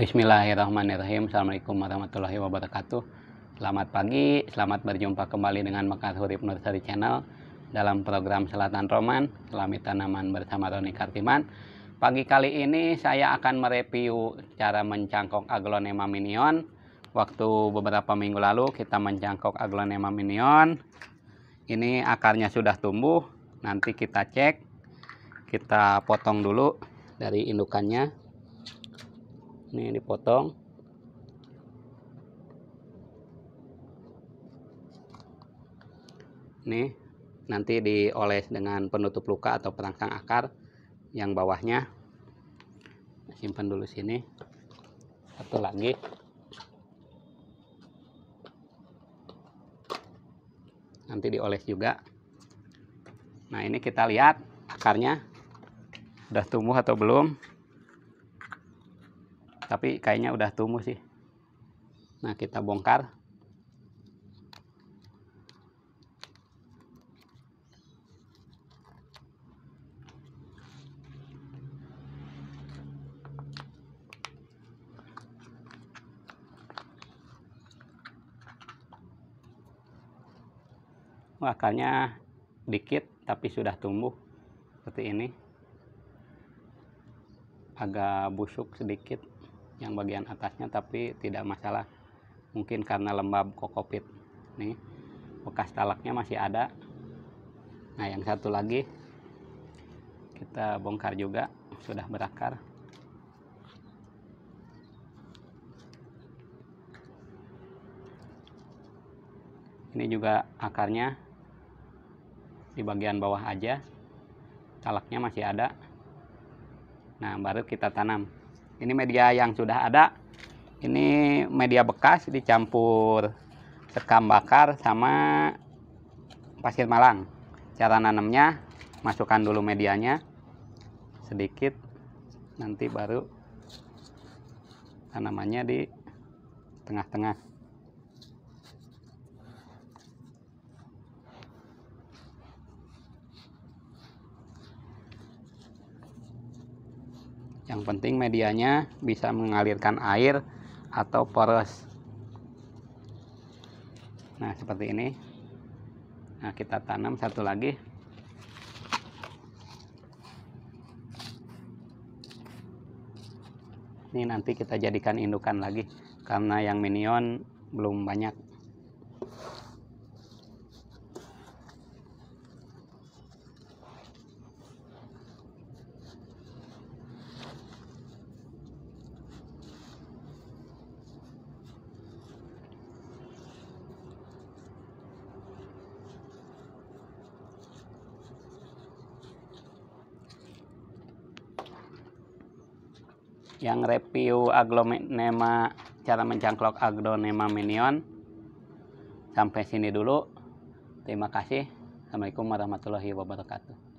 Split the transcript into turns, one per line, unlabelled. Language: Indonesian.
Bismillahirrahmanirrahim. Assalamualaikum warahmatullahi wabarakatuh. Selamat pagi, selamat berjumpa kembali dengan Mekar Hurib Nursery Channel dalam program Selatan Roman, Selami Tanaman bersama Roni Kartiman. Pagi kali ini saya akan mereview cara mencangkok aglonema minion. Waktu beberapa minggu lalu kita mencangkok aglonema minion. Ini akarnya sudah tumbuh, nanti kita cek. Kita potong dulu dari indukannya ini dipotong ini nanti dioles dengan penutup luka atau perangkang akar yang bawahnya nah, simpan dulu sini satu lagi nanti dioles juga nah ini kita lihat akarnya sudah tumbuh atau belum tapi kayaknya udah tumbuh sih nah kita bongkar akarnya dikit tapi sudah tumbuh seperti ini agak busuk sedikit yang bagian atasnya tapi tidak masalah mungkin karena lembab kokopit nih bekas talaknya masih ada nah yang satu lagi kita bongkar juga sudah berakar ini juga akarnya di bagian bawah aja talaknya masih ada nah baru kita tanam ini media yang sudah ada ini media bekas dicampur sekam bakar sama pasir malang cara nanamnya masukkan dulu medianya sedikit nanti baru tanamannya di tengah-tengah Yang penting medianya bisa mengalirkan air atau poros. Nah, seperti ini. Nah, kita tanam satu lagi. Ini nanti kita jadikan indukan lagi karena yang minion belum banyak yang review aglonema cara mencangklok aglonema minion sampai sini dulu terima kasih assalamualaikum warahmatullahi wabarakatuh